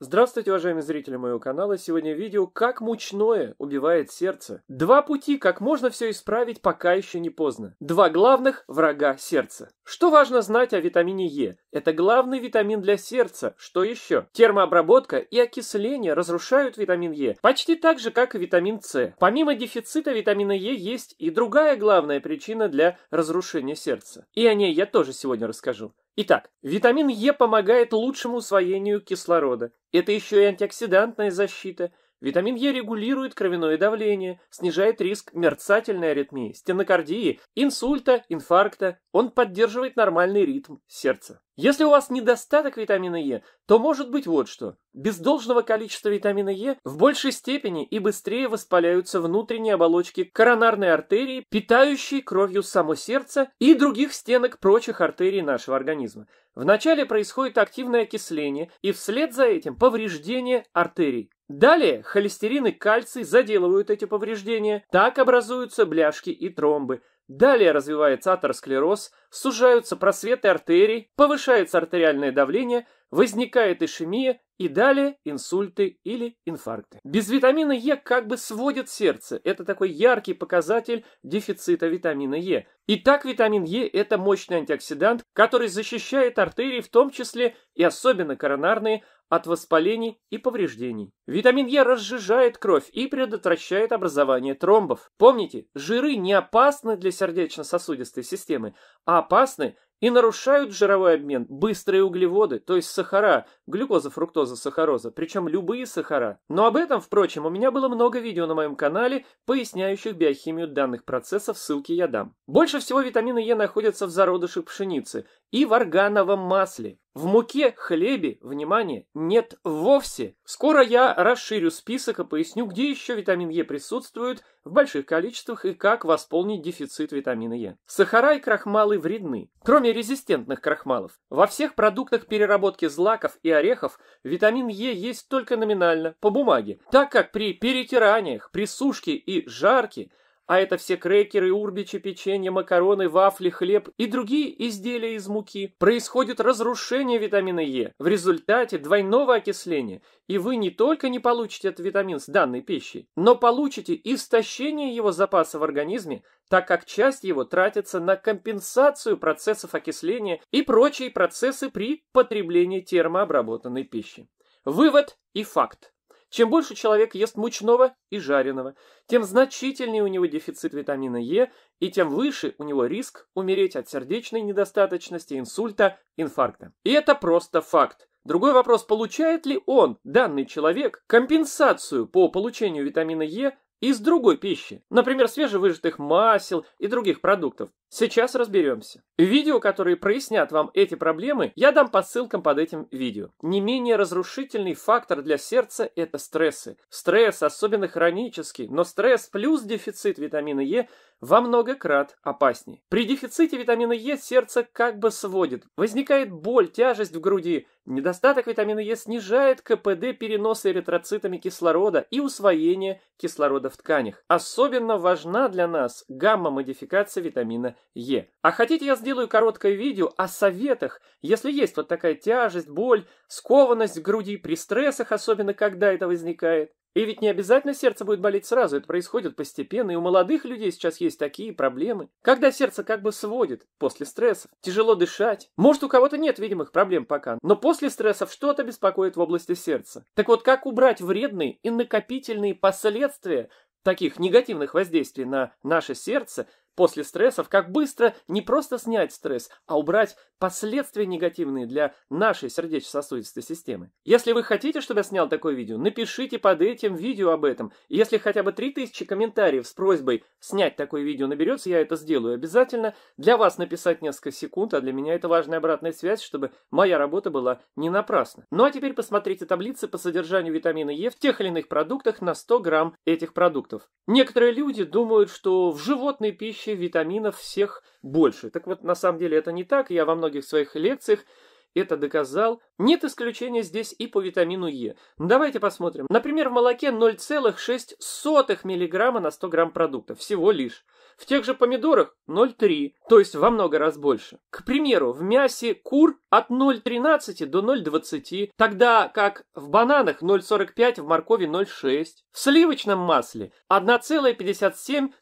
Здравствуйте, уважаемые зрители моего канала. Сегодня видео «Как мучное убивает сердце». Два пути, как можно все исправить, пока еще не поздно. Два главных врага сердца. Что важно знать о витамине Е? Это главный витамин для сердца. Что еще? Термообработка и окисление разрушают витамин Е, почти так же, как и витамин С. Помимо дефицита витамина Е есть и другая главная причина для разрушения сердца. И о ней я тоже сегодня расскажу. Итак, витамин Е помогает лучшему усвоению кислорода. Это еще и антиоксидантная защита – Витамин Е регулирует кровяное давление, снижает риск мерцательной аритмии, стенокардии, инсульта, инфаркта. Он поддерживает нормальный ритм сердца. Если у вас недостаток витамина Е, то может быть вот что. Без должного количества витамина Е в большей степени и быстрее воспаляются внутренние оболочки коронарной артерии, питающей кровью само сердце и других стенок прочих артерий нашего организма. Вначале происходит активное окисление и вслед за этим повреждение артерий. Далее холестерин и кальций заделывают эти повреждения, так образуются бляшки и тромбы. Далее развивается атеросклероз, сужаются просветы артерий, повышается артериальное давление, возникает ишемия и далее инсульты или инфаркты. Без витамина Е как бы сводит сердце. Это такой яркий показатель дефицита витамина Е. Итак, витамин Е – это мощный антиоксидант, который защищает артерии, в том числе и особенно коронарные, от воспалений и повреждений. Витамин Е разжижает кровь и предотвращает образование тромбов. Помните, жиры не опасны для сердечно-сосудистой системы, а опасны и нарушают жировой обмен быстрые углеводы, то есть сахара, глюкоза, фруктоза, сахароза, причем любые сахара. Но об этом, впрочем, у меня было много видео на моем канале, поясняющих биохимию данных процессов, ссылки я дам. Больше всего витамина Е находится в зародышах пшеницы и в органовом масле. В муке, хлебе, внимание, нет вовсе. Скоро я расширю список и поясню, где еще витамин Е присутствует в больших количествах и как восполнить дефицит витамина Е. Сахара и крахмалы вредны, кроме резистентных крахмалов. Во всех продуктах переработки злаков и орехов витамин Е есть только номинально, по бумаге, так как при перетираниях, при сушке и жарке – а это все крекеры, урбичи, печенье, макароны, вафли, хлеб и другие изделия из муки. Происходит разрушение витамина Е в результате двойного окисления. И вы не только не получите этот витамин с данной пищей, но получите истощение его запаса в организме, так как часть его тратится на компенсацию процессов окисления и прочие процессы при потреблении термообработанной пищи. Вывод и факт. Чем больше человек ест мучного и жареного, тем значительнее у него дефицит витамина Е и тем выше у него риск умереть от сердечной недостаточности, инсульта, инфаркта. И это просто факт. Другой вопрос, получает ли он, данный человек, компенсацию по получению витамина Е из другой пищи, например, свежевыжатых масел и других продуктов. Сейчас разберемся. Видео, которые прояснят вам эти проблемы, я дам по ссылкам под этим видео. Не менее разрушительный фактор для сердца – это стрессы. Стресс, особенно хронический, но стресс плюс дефицит витамина Е – во много крат опасней. При дефиците витамина Е сердце как бы сводит, возникает боль, тяжесть в груди. Недостаток витамина Е снижает КПД переноса эритроцитами кислорода и усвоения кислорода в тканях. Особенно важна для нас гамма-модификация витамина Е. А хотите я сделаю короткое видео о советах, если есть вот такая тяжесть, боль, скованность в груди при стрессах, особенно когда это возникает. И ведь не обязательно сердце будет болеть сразу, это происходит постепенно, и у молодых людей сейчас есть такие проблемы. Когда сердце как бы сводит после стрессов, тяжело дышать. Может, у кого-то нет видимых проблем пока, но после стрессов что-то беспокоит в области сердца. Так вот, как убрать вредные и накопительные последствия таких негативных воздействий на наше сердце – после стрессов, как быстро не просто снять стресс, а убрать последствия негативные для нашей сердечно-сосудистой системы. Если вы хотите, чтобы я снял такое видео, напишите под этим видео об этом. Если хотя бы 3000 комментариев с просьбой снять такое видео наберется, я это сделаю обязательно. Для вас написать несколько секунд, а для меня это важная обратная связь, чтобы моя работа была не напрасна. Ну а теперь посмотрите таблицы по содержанию витамина Е в тех или иных продуктах на 100 грамм этих продуктов. Некоторые люди думают, что в животной пище вообще витаминов всех больше. Так вот, на самом деле это не так. Я во многих своих лекциях это доказал. Нет исключения здесь и по витамину Е. Давайте посмотрим. Например, в молоке 0,6 мг на 100 грамм продукта, всего лишь. В тех же помидорах 0,3, то есть во много раз больше. К примеру, в мясе кур от 0,13 до 0,20, тогда как в бананах 0,45, в моркови 0,6. В сливочном масле 1,57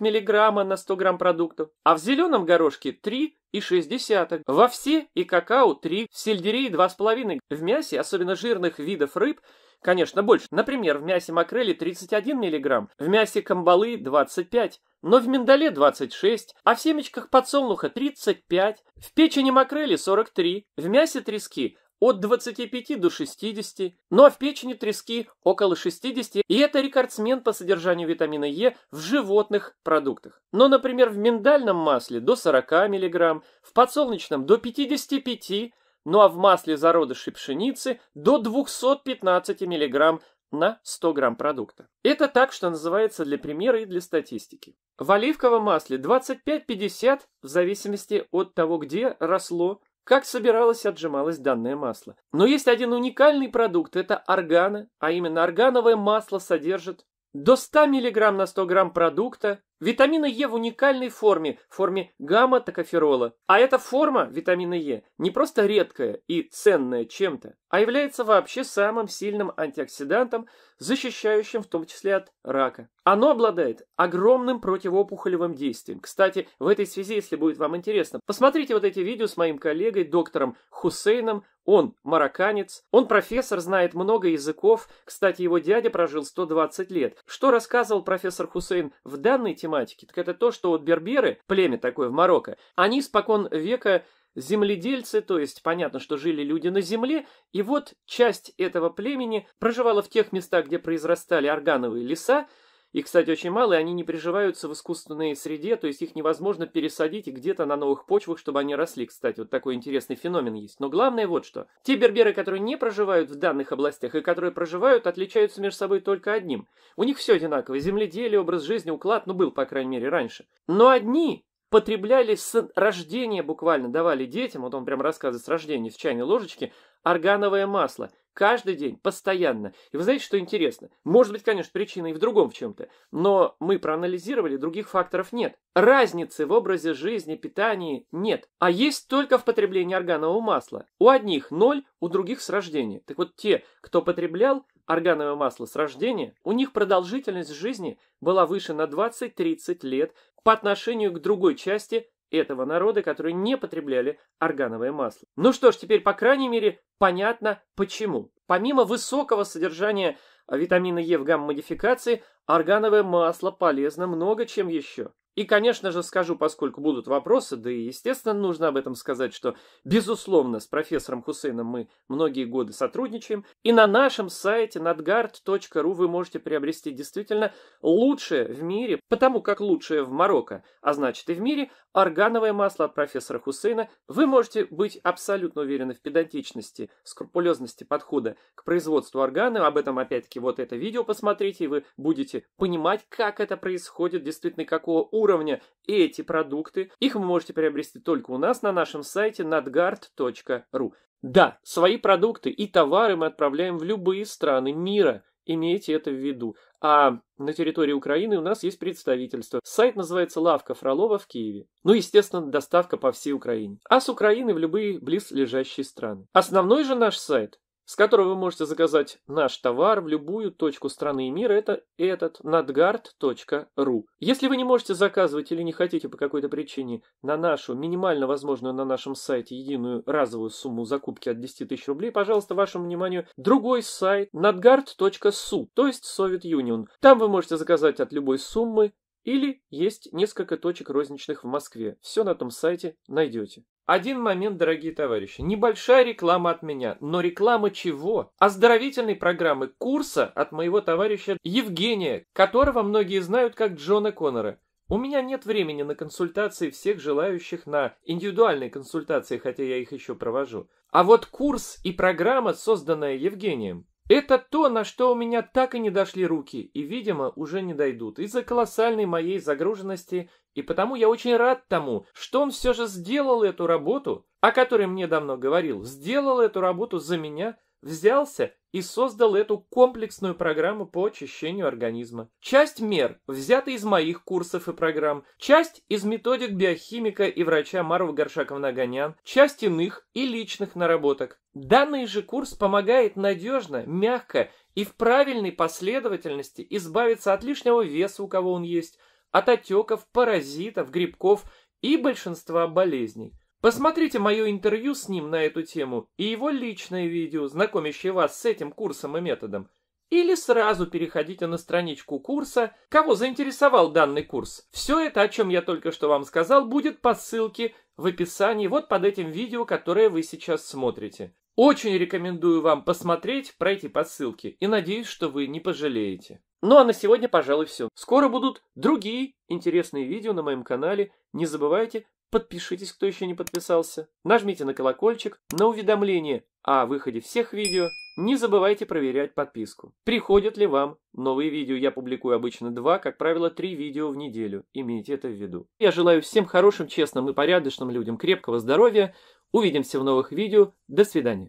мг на 100 грамм продукта, а в зеленом горошке 3 и 1,6, во все и какао 3, в сельдерей 2,5, в мясе, особенно жирных видов рыб, конечно, больше. Например, в мясе макрели 31 мг, в мясе камбалы 25 но в миндале 26, а в семечках подсолнуха 35, в печени макрели 43, в мясе трески от 25 до 60, ну а в печени трески около 60, и это рекордсмен по содержанию витамина Е в животных продуктах. Но, ну, например, в миндальном масле до 40 мг, в подсолнечном до 55, ну а в масле зародышей пшеницы до 215 мг на 100 грамм продукта. Это так, что называется для примера и для статистики. В оливковом масле 25-50 в зависимости от того, где росло как собиралось и отжималось данное масло. Но есть один уникальный продукт – это органа, а именно органовое масло содержит до 100 мг на 100 грамм продукта Витамина Е в уникальной форме, форме гамма-токоферола. А эта форма витамина Е не просто редкая и ценная чем-то, а является вообще самым сильным антиоксидантом, защищающим в том числе от рака. Оно обладает огромным противоопухолевым действием. Кстати, в этой связи, если будет вам интересно, посмотрите вот эти видео с моим коллегой, доктором Хусейном. Он марокканец, он профессор, знает много языков. Кстати, его дядя прожил 120 лет. Что рассказывал профессор Хусейн в данной теме? тематики, так это то, что вот берберы, племя такое в Марокко, они спокон века земледельцы, то есть понятно, что жили люди на земле, и вот часть этого племени проживала в тех местах, где произрастали органовые леса, их, кстати, очень мало, и они не приживаются в искусственной среде, то есть их невозможно пересадить где-то на новых почвах, чтобы они росли, кстати. Вот такой интересный феномен есть. Но главное вот что. Те берберы, которые не проживают в данных областях и которые проживают, отличаются между собой только одним. У них все одинаково. Земледелие, образ жизни, уклад, ну был, по крайней мере, раньше. Но одни потребляли с рождения буквально, давали детям, вот он прям рассказывает с рождения, с чайной ложечки, органовое масло. Каждый день, постоянно. И вы знаете, что интересно? Может быть, конечно, причина и в другом в чем-то, но мы проанализировали, других факторов нет. Разницы в образе жизни, питании нет, а есть только в потреблении органового масла. У одних ноль, у других с рождения. Так вот, те, кто потреблял органовое масло с рождения, у них продолжительность жизни была выше на 20-30 лет, по отношению к другой части этого народа, которые не потребляли органовое масло. Ну что ж, теперь, по крайней мере, понятно почему. Помимо высокого содержания э, витамина Е в гамма-модификации, органовое масло полезно много чем еще. И, конечно же, скажу, поскольку будут вопросы, да и, естественно, нужно об этом сказать, что, безусловно, с профессором Хусейном мы многие годы сотрудничаем, и на нашем сайте nadgard.ru вы можете приобрести действительно лучшее в мире, потому как лучшее в Марокко, а значит и в мире, органовое масло от профессора Хусейна. Вы можете быть абсолютно уверены в педантичности, скрупулезности подхода к производству органа, об этом, опять-таки, вот это видео посмотрите, и вы будете понимать, как это происходит, действительно, какого уровня уровня эти продукты. Их вы можете приобрести только у нас на нашем сайте nadgard.ru. Да, свои продукты и товары мы отправляем в любые страны мира. Имейте это в виду. А на территории Украины у нас есть представительство. Сайт называется «Лавка Фролова» в Киеве. Ну, естественно, доставка по всей Украине. А с Украины в любые близлежащие страны. Основной же наш сайт с которого вы можете заказать наш товар в любую точку страны и мира, это этот надгард.ру. Если вы не можете заказывать или не хотите по какой-то причине на нашу, минимально возможную на нашем сайте, единую разовую сумму закупки от 10 тысяч рублей, пожалуйста, вашему вниманию другой сайт надгард.су, то есть Совет Юнион. Там вы можете заказать от любой суммы или есть несколько точек розничных в Москве. Все на том сайте найдете. Один момент, дорогие товарищи. Небольшая реклама от меня, но реклама чего? Оздоровительной программы курса от моего товарища Евгения, которого многие знают как Джона Коннора. У меня нет времени на консультации всех желающих на индивидуальные консультации, хотя я их еще провожу. А вот курс и программа, созданная Евгением, это то, на что у меня так и не дошли руки, и, видимо, уже не дойдут, из-за колоссальной моей загруженности, и потому я очень рад тому, что он все же сделал эту работу, о которой мне давно говорил, сделал эту работу за меня, взялся и создал эту комплексную программу по очищению организма. Часть мер взята из моих курсов и программ, часть из методик биохимика и врача Марва Горшакова-Нагонян, часть иных и личных наработок. Данный же курс помогает надежно, мягко и в правильной последовательности избавиться от лишнего веса, у кого он есть, от отеков, паразитов, грибков и большинства болезней. Посмотрите мое интервью с ним на эту тему и его личное видео, знакомящее вас с этим курсом и методом. Или сразу переходите на страничку курса, кого заинтересовал данный курс. Все это, о чем я только что вам сказал, будет по ссылке в описании вот под этим видео, которое вы сейчас смотрите. Очень рекомендую вам посмотреть, пройти по ссылке и надеюсь, что вы не пожалеете. Ну а на сегодня, пожалуй, все. Скоро будут другие интересные видео на моем канале. Не забывайте Подпишитесь, кто еще не подписался. Нажмите на колокольчик, на уведомление а о выходе всех видео. Не забывайте проверять подписку. Приходят ли вам новые видео? Я публикую обычно два, как правило, три видео в неделю. Имейте это в виду. Я желаю всем хорошим, честным и порядочным людям крепкого здоровья. Увидимся в новых видео. До свидания.